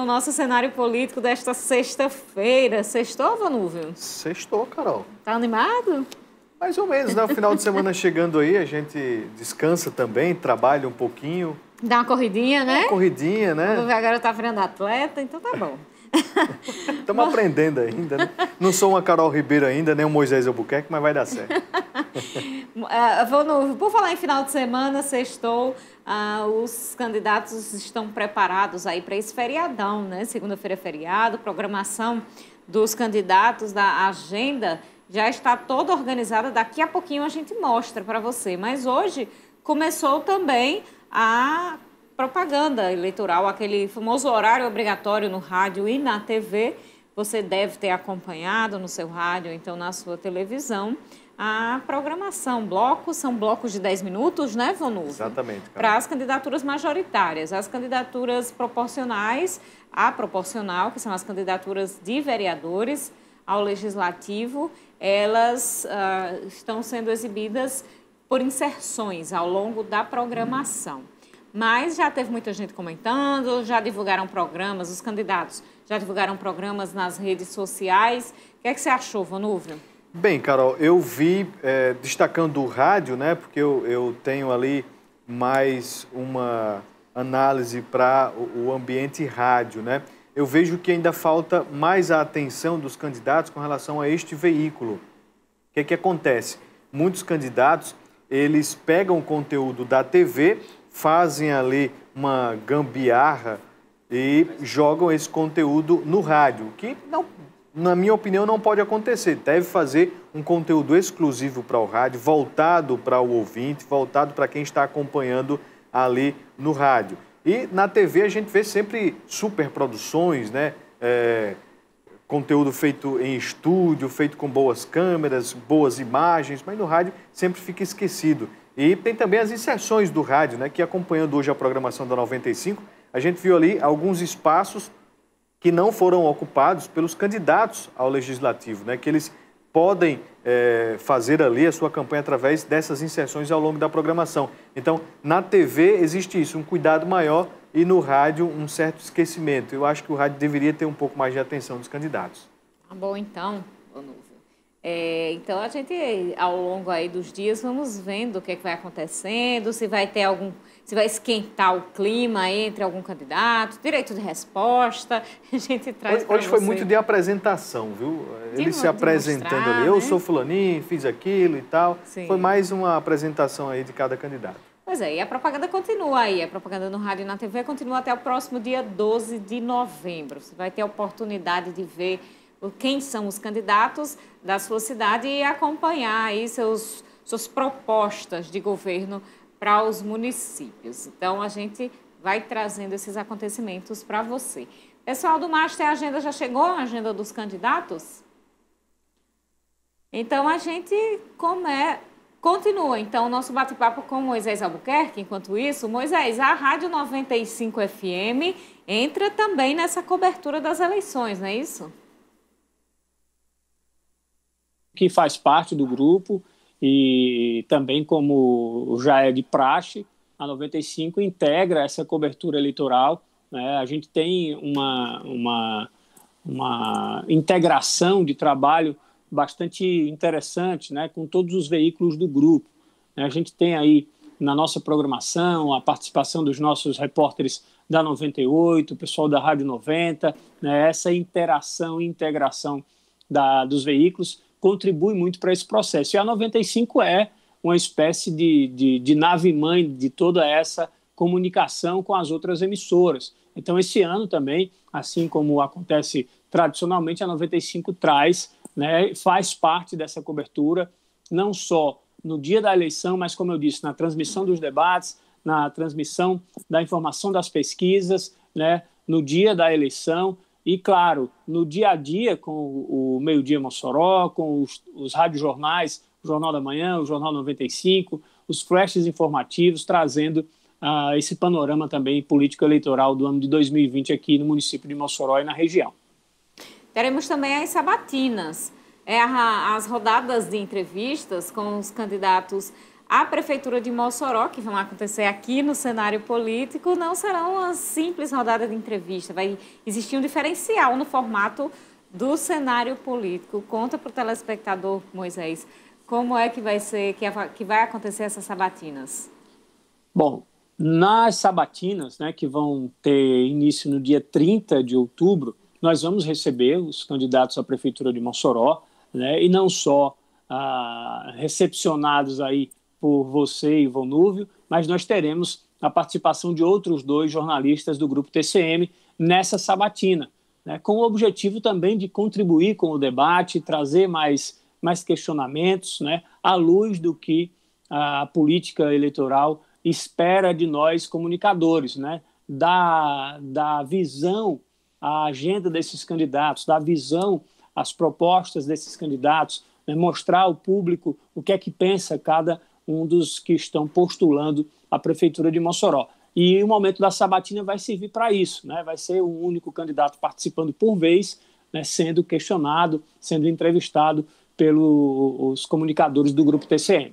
com o nosso cenário político desta sexta-feira. Sextou, Vanúvio? Sextou, Carol. Tá animado? Mais ou menos, né? O final de semana chegando aí, a gente descansa também, trabalha um pouquinho. Dá uma corridinha, né? uma corridinha, né? Agora tá virando atleta, então tá bom. Estamos aprendendo ainda, né? Não sou uma Carol Ribeiro ainda, nem o um Moisés Albuquerque, mas vai dar certo. uh, vou no, por falar em final de semana, sextou, uh, os candidatos estão preparados aí para esse feriadão, né? Segunda-feira é feriado, programação dos candidatos da agenda já está toda organizada. Daqui a pouquinho a gente mostra para você. Mas hoje começou também a propaganda eleitoral, aquele famoso horário obrigatório no rádio e na TV. Você deve ter acompanhado no seu rádio, então na sua televisão, a programação. Blocos são blocos de 10 minutos, né, Vonu? Exatamente. Para as candidaturas majoritárias. As candidaturas proporcionais, a proporcional, que são as candidaturas de vereadores ao legislativo, elas uh, estão sendo exibidas por inserções ao longo da programação. Hum. Mas já teve muita gente comentando, já divulgaram programas, os candidatos já divulgaram programas nas redes sociais. O que, é que você achou, Vanúvio? Bem, Carol, eu vi, é, destacando o rádio, né, porque eu, eu tenho ali mais uma análise para o, o ambiente rádio, né? Eu vejo que ainda falta mais a atenção dos candidatos com relação a este veículo. O que, é que acontece? Muitos candidatos, eles pegam o conteúdo da TV fazem ali uma gambiarra e jogam esse conteúdo no rádio, que não, na minha opinião não pode acontecer. Deve fazer um conteúdo exclusivo para o rádio, voltado para o ouvinte, voltado para quem está acompanhando ali no rádio. E na TV a gente vê sempre superproduções, né? É, conteúdo feito em estúdio, feito com boas câmeras, boas imagens, mas no rádio sempre fica esquecido. E tem também as inserções do rádio, né? Que acompanhando hoje a programação da 95, a gente viu ali alguns espaços que não foram ocupados pelos candidatos ao legislativo, né? Que eles podem é, fazer ali a sua campanha através dessas inserções ao longo da programação. Então, na TV existe isso, um cuidado maior e no rádio um certo esquecimento. Eu acho que o rádio deveria ter um pouco mais de atenção dos candidatos. Tá bom, então, é, então a gente ao longo aí dos dias vamos vendo o que, é que vai acontecendo, se vai ter algum, se vai esquentar o clima entre algum candidato, direito de resposta, a gente traz. Hoje, hoje foi muito de apresentação, viu? De Ele se apresentando ali, né? eu né? sou fulaninho, fiz aquilo e tal. Sim. Foi mais uma apresentação aí de cada candidato. Pois é, e a propaganda continua aí. A propaganda no rádio e na TV continua até o próximo dia 12 de novembro. Você vai ter a oportunidade de ver quem são os candidatos da sua cidade e acompanhar aí seus, suas propostas de governo para os municípios. Então, a gente vai trazendo esses acontecimentos para você. Pessoal do Master, a agenda já chegou? A agenda dos candidatos? Então, a gente começa. Continua então o nosso bate-papo com Moisés Albuquerque. Enquanto isso, Moisés, a Rádio 95 FM entra também nessa cobertura das eleições, não é isso? que faz parte do grupo e também, como já é de praxe, a 95 integra essa cobertura eleitoral. Né? A gente tem uma, uma, uma integração de trabalho bastante interessante né? com todos os veículos do grupo. Né? A gente tem aí na nossa programação a participação dos nossos repórteres da 98, o pessoal da Rádio 90, né? essa interação e integração da, dos veículos contribui muito para esse processo. E a 95 é uma espécie de, de, de nave-mãe de toda essa comunicação com as outras emissoras. Então, esse ano também, assim como acontece tradicionalmente, a 95 traz, né, faz parte dessa cobertura, não só no dia da eleição, mas, como eu disse, na transmissão dos debates, na transmissão da informação das pesquisas, né, no dia da eleição, e, claro, no dia a dia, com o Meio Dia Mossoró, com os, os radiojornais, o Jornal da Manhã, o Jornal 95, os flashes informativos, trazendo uh, esse panorama também político eleitoral do ano de 2020 aqui no município de Mossoró e na região. Teremos também as sabatinas, é, as rodadas de entrevistas com os candidatos a Prefeitura de Mossoró, que vão acontecer aqui no cenário político, não serão uma simples rodada de entrevista. Vai existir um diferencial no formato do cenário político. Conta para o telespectador, Moisés, como é que vai ser, que vai acontecer essas sabatinas? Bom, nas sabatinas, né, que vão ter início no dia 30 de outubro, nós vamos receber os candidatos à Prefeitura de Mossoró, né, e não só ah, recepcionados aí por você e Vonúvio, mas nós teremos a participação de outros dois jornalistas do grupo TCM nessa sabatina, né, com o objetivo também de contribuir com o debate, trazer mais, mais questionamentos né, à luz do que a política eleitoral espera de nós comunicadores, né, da, da visão à agenda desses candidatos, da visão às propostas desses candidatos, né, mostrar ao público o que é que pensa cada um dos que estão postulando a prefeitura de Mossoró. E o momento da sabatina vai servir para isso, né? Vai ser o único candidato participando por vez, né? sendo questionado, sendo entrevistado pelos comunicadores do grupo TCM.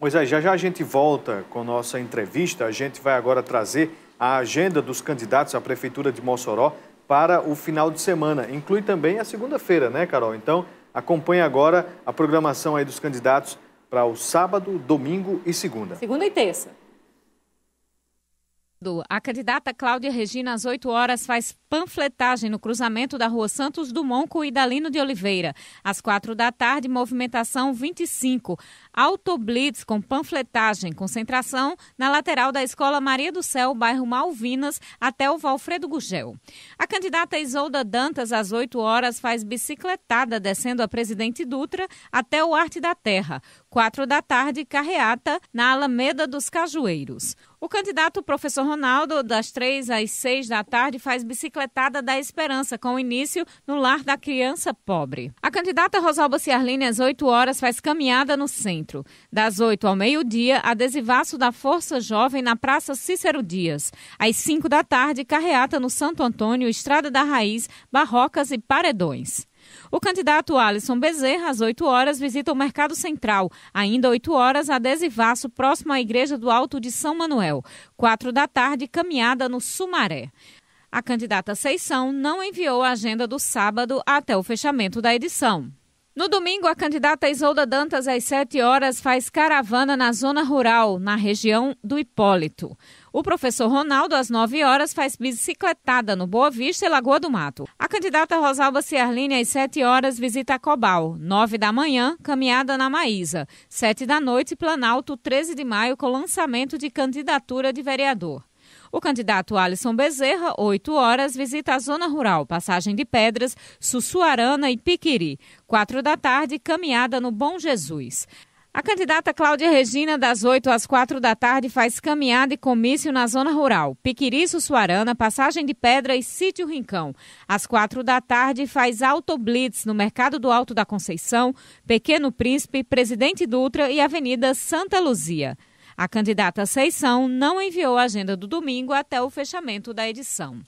Moisés, já já a gente volta com nossa entrevista. A gente vai agora trazer a agenda dos candidatos à prefeitura de Mossoró para o final de semana. Inclui também a segunda-feira, né, Carol? Então, acompanhe agora a programação aí dos candidatos para o sábado, domingo e segunda. Segunda e terça. A candidata Cláudia Regina, às 8 horas, faz panfletagem no cruzamento da Rua Santos Dumont com Idalino de Oliveira. Às quatro da tarde, movimentação 25. Autoblitz com panfletagem, concentração na lateral da Escola Maria do Céu, bairro Malvinas, até o Valfredo Gugel. A candidata Isolda Dantas, às 8 horas, faz bicicletada descendo a Presidente Dutra até o Arte da Terra. Quatro da tarde, carreata na Alameda dos Cajueiros. O candidato professor Ronaldo, das três às seis da tarde, faz bicicleta da Esperança, com início no Lar da Criança Pobre. A candidata Rosalba Ciarline, às 8 horas, faz caminhada no centro. Das 8 ao meio-dia, adesivaço da Força Jovem na Praça Cícero Dias. Às 5 da tarde, carreata no Santo Antônio, Estrada da Raiz, Barrocas e Paredões. O candidato Alisson Bezerra, às 8 horas, visita o Mercado Central. Ainda 8 horas, adesivaço próximo à Igreja do Alto de São Manuel. 4 da tarde, caminhada no Sumaré. A candidata Seição não enviou a agenda do sábado até o fechamento da edição. No domingo, a candidata Isolda Dantas, às 7 horas, faz caravana na zona rural, na região do Hipólito. O professor Ronaldo, às 9 horas, faz bicicletada no Boa Vista e Lagoa do Mato. A candidata Rosalba Ciarline, às 7 horas, visita a Cobal. 9 da manhã, caminhada na Maísa. 7 da noite, Planalto, 13 de maio, com lançamento de candidatura de vereador. O candidato Alisson Bezerra, 8 horas, visita a zona rural, passagem de Pedras, Sussuarana e Piquiri. 4 da tarde, caminhada no Bom Jesus. A candidata Cláudia Regina, das 8 às 4 da tarde, faz caminhada e comício na zona rural, Piquiri, Sussuarana, Passagem de Pedra e Sítio Rincão. Às 4 da tarde, faz autoblitz no Mercado do Alto da Conceição, Pequeno Príncipe, Presidente Dutra e Avenida Santa Luzia. A candidata Seição não enviou a agenda do domingo até o fechamento da edição.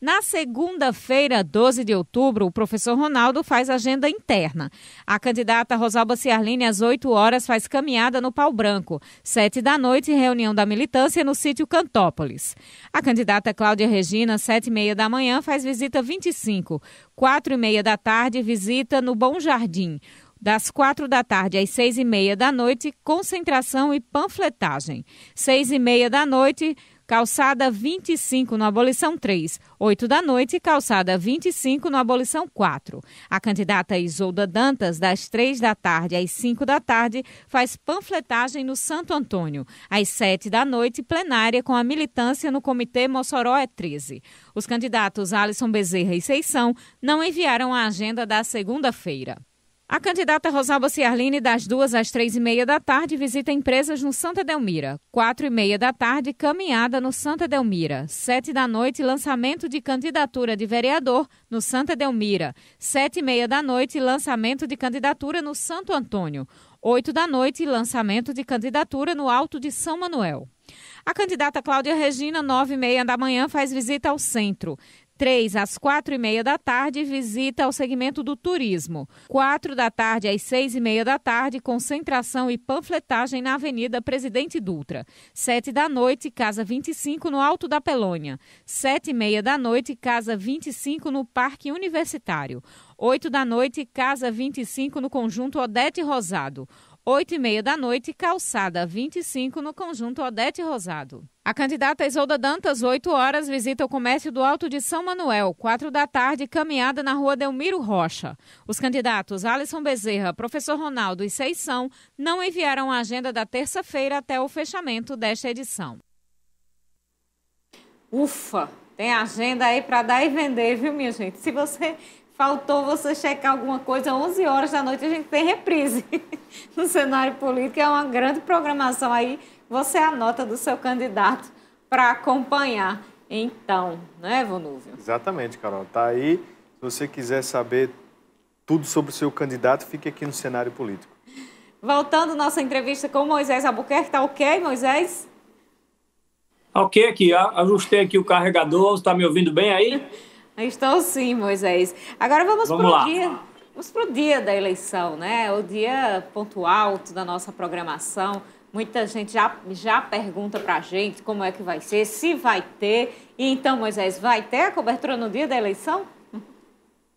Na segunda-feira, 12 de outubro, o professor Ronaldo faz agenda interna. A candidata Rosalba Ciarline, às 8 horas, faz caminhada no Pau Branco. 7 da noite, reunião da militância no sítio Cantópolis. A candidata Cláudia Regina, 7 e meia da manhã, faz visita 25. 4 e meia da tarde, visita no Bom Jardim das quatro da tarde às seis e meia da noite, concentração e panfletagem. Seis e meia da noite, calçada 25 no Abolição 3, 8 da noite, calçada 25 no Abolição 4. A candidata Isolda Dantas, das 3 da tarde às 5 da tarde, faz panfletagem no Santo Antônio. Às 7 da noite, plenária com a militância no Comitê Mossoró é 13. Os candidatos Alisson Bezerra e Seição não enviaram a agenda da segunda-feira. A candidata Rosalba Ciarline, das duas às três e meia da tarde, visita empresas no Santa Delmira. Quatro e meia da tarde, caminhada no Santa Delmira. Sete da noite, lançamento de candidatura de vereador no Santa Delmira. Sete e meia da noite, lançamento de candidatura no Santo Antônio. Oito da noite, lançamento de candidatura no Alto de São Manuel. A candidata Cláudia Regina, nove e meia da manhã, faz visita ao centro. 3 às 4 e meia da tarde, visita ao segmento do turismo. 4 da tarde às 6 e meia da tarde, concentração e panfletagem na Avenida Presidente Dutra. 7 da noite, Casa 25, no Alto da Pelônia. 7 e meia da noite, Casa 25, no Parque Universitário. 8 da noite, Casa 25, no Conjunto Odete Rosado. 8 e meia da noite, calçada 25, no conjunto Odete Rosado. A candidata Isolda Dantas, 8 horas, visita o comércio do Alto de São Manuel, 4 da tarde, caminhada na rua Delmiro Rocha. Os candidatos Alisson Bezerra, professor Ronaldo e Seição não enviaram a agenda da terça-feira até o fechamento desta edição. Ufa! Tem agenda aí para dar e vender, viu, minha gente? Se você faltou você checar alguma coisa, 11 horas da noite a gente tem reprise no cenário político, é uma grande programação aí, você é anota do seu candidato para acompanhar. Então, não é, Vonúvio? Exatamente, Carol. Tá aí, se você quiser saber tudo sobre o seu candidato, fique aqui no cenário político. Voltando nossa entrevista com Moisés Albuquerque, tá ok, Moisés? Tá ok, aqui, ajustei aqui o carregador, está me ouvindo bem aí? Estou sim, Moisés. Agora vamos, vamos para o dia. Vamos para o dia da eleição, né? O dia ponto alto da nossa programação. Muita gente já, já pergunta para a gente como é que vai ser, se vai ter. E então, Moisés, vai ter a cobertura no dia da eleição?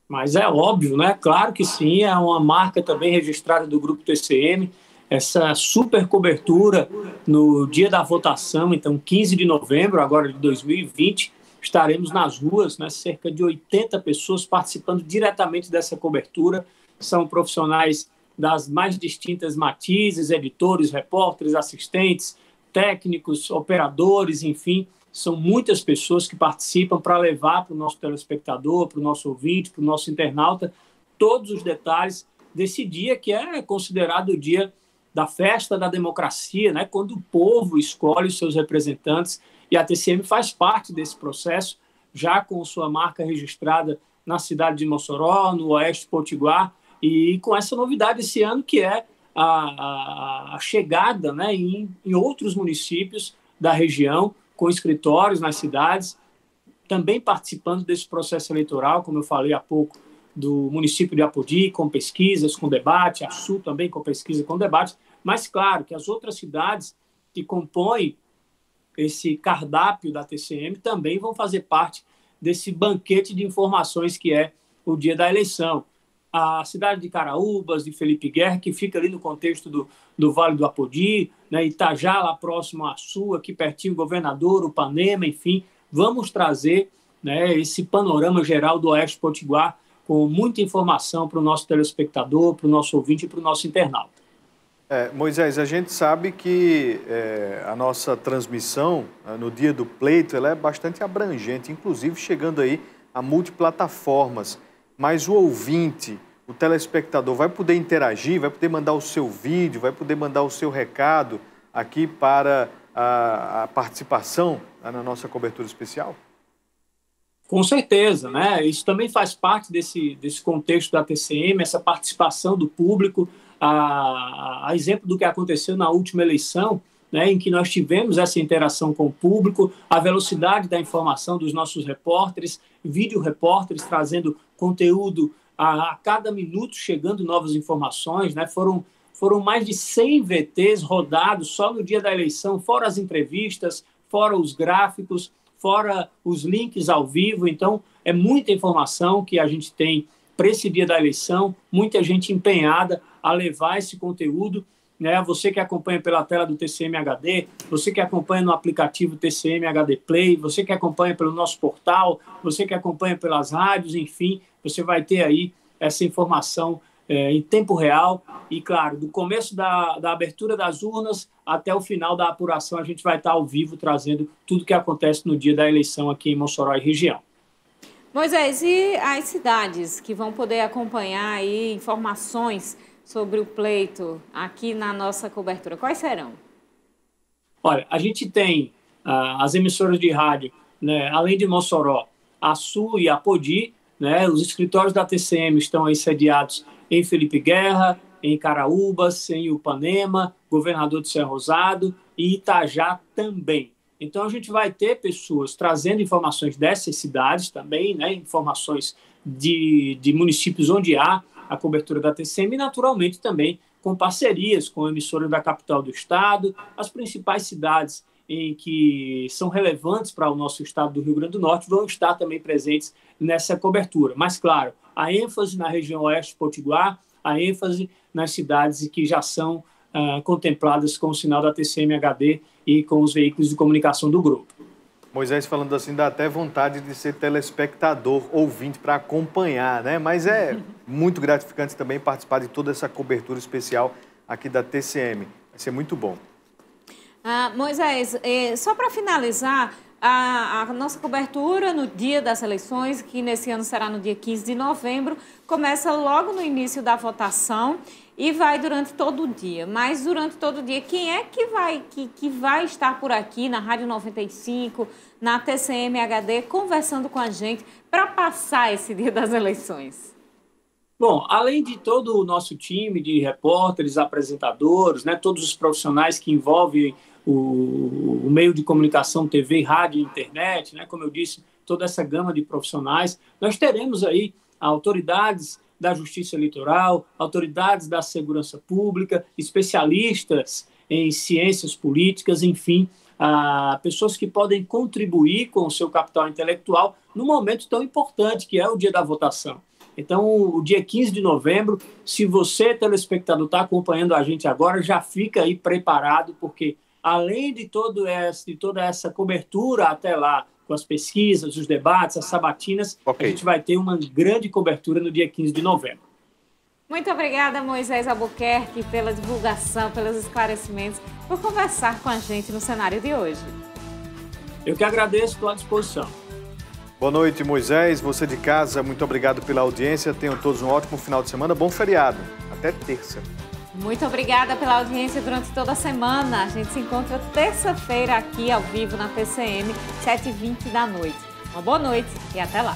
Mas é óbvio, né? Claro que sim. É uma marca também registrada do Grupo TCM, essa super cobertura no dia da votação, então 15 de novembro agora de 2020 estaremos nas ruas, né, cerca de 80 pessoas participando diretamente dessa cobertura. São profissionais das mais distintas matizes, editores, repórteres, assistentes, técnicos, operadores, enfim, são muitas pessoas que participam para levar para o nosso telespectador, para o nosso ouvinte, para o nosso internauta, todos os detalhes desse dia que é considerado o dia da festa da democracia, né? quando o povo escolhe os seus representantes e a TCM faz parte desse processo, já com sua marca registrada na cidade de Mossoró, no Oeste Potiguar, e com essa novidade esse ano, que é a, a, a chegada né, em, em outros municípios da região, com escritórios nas cidades, também participando desse processo eleitoral, como eu falei há pouco, do município de Apodi, com pesquisas, com debate, a Sul também com pesquisa, com debate, mas claro que as outras cidades que compõem esse cardápio da TCM também vão fazer parte desse banquete de informações que é o dia da eleição. A cidade de Caraúbas, de Felipe Guerra, que fica ali no contexto do, do Vale do Apodi, né, Itajá, tá lá próximo à sua, aqui pertinho, o Governador, o Panema enfim, vamos trazer né, esse panorama geral do Oeste Potiguar com muita informação para o nosso telespectador, para o nosso ouvinte e para o nosso internauta. É, Moisés, a gente sabe que é, a nossa transmissão né, no dia do pleito ela é bastante abrangente, inclusive chegando aí a multiplataformas. Mas o ouvinte, o telespectador, vai poder interagir, vai poder mandar o seu vídeo, vai poder mandar o seu recado aqui para a, a participação né, na nossa cobertura especial? Com certeza, né? Isso também faz parte desse, desse contexto da TCM, essa participação do público a, a exemplo do que aconteceu na última eleição, né, em que nós tivemos essa interação com o público, a velocidade da informação dos nossos repórteres, vídeo repórteres trazendo conteúdo a, a cada minuto, chegando novas informações. Né, foram, foram mais de 100 VTs rodados só no dia da eleição, fora as entrevistas, fora os gráficos, fora os links ao vivo. Então, é muita informação que a gente tem para esse dia da eleição, muita gente empenhada a levar esse conteúdo. Né? Você que acompanha pela tela do TCM HD, você que acompanha no aplicativo TCM HD Play, você que acompanha pelo nosso portal, você que acompanha pelas rádios, enfim, você vai ter aí essa informação é, em tempo real. E, claro, do começo da, da abertura das urnas até o final da apuração, a gente vai estar ao vivo trazendo tudo o que acontece no dia da eleição aqui em Mossoró e região. Moisés, e as cidades que vão poder acompanhar aí informações sobre o pleito aqui na nossa cobertura? Quais serão? Olha, a gente tem uh, as emissoras de rádio, né, além de Mossoró, a Sul e a Podi, né, os escritórios da TCM estão aí sediados em Felipe Guerra, em Caraúbas, em Upanema, governador de Serra Rosado e Itajá também. Então a gente vai ter pessoas trazendo informações dessas cidades também, né, informações de, de municípios onde há a cobertura da TCM e, naturalmente, também com parcerias com emissoras da capital do estado, as principais cidades em que são relevantes para o nosso estado do Rio Grande do Norte vão estar também presentes nessa cobertura. Mas, claro, a ênfase na região oeste potiguar, a ênfase nas cidades que já são uh, contempladas com o sinal da TCM HD e com os veículos de comunicação do grupo. Moisés falando assim, dá até vontade de ser telespectador, ouvinte, para acompanhar, né? Mas é muito gratificante também participar de toda essa cobertura especial aqui da TCM. Vai ser muito bom. Ah, Moisés, eh, só para finalizar, a, a, nossa cobertura no dia das eleições, que nesse ano será no dia 15 de novembro, começa logo no início da votação e vai durante todo o dia. Mas durante todo o dia, quem é que vai que, que vai estar por aqui na Rádio 95, na TCM HD, conversando com a gente para passar esse dia das eleições? Bom, além de todo o nosso time de repórteres, apresentadores, né, todos os profissionais que envolvem o, o meio de comunicação, TV, rádio, internet, né, como eu disse, toda essa gama de profissionais, nós teremos aí autoridades da Justiça Eleitoral, autoridades da segurança pública, especialistas em ciências políticas, enfim, a ah, pessoas que podem contribuir com o seu capital intelectual num momento tão importante que é o dia da votação. Então, o dia 15 de novembro, se você, telespectador, está acompanhando a gente agora, já fica aí preparado, porque além de, todo esse, de toda essa cobertura até lá com as pesquisas, os debates, as sabatinas. Okay. A gente vai ter uma grande cobertura no dia 15 de novembro. Muito obrigada, Moisés Albuquerque, pela divulgação, pelos esclarecimentos, por conversar com a gente no cenário de hoje. Eu que agradeço, estou à disposição. Boa noite, Moisés. Você de casa, muito obrigado pela audiência. Tenham todos um ótimo final de semana. Bom feriado. Até terça. Muito obrigada pela audiência durante toda a semana. A gente se encontra terça-feira aqui ao vivo na PCM, 7h20 da noite. Uma boa noite e até lá!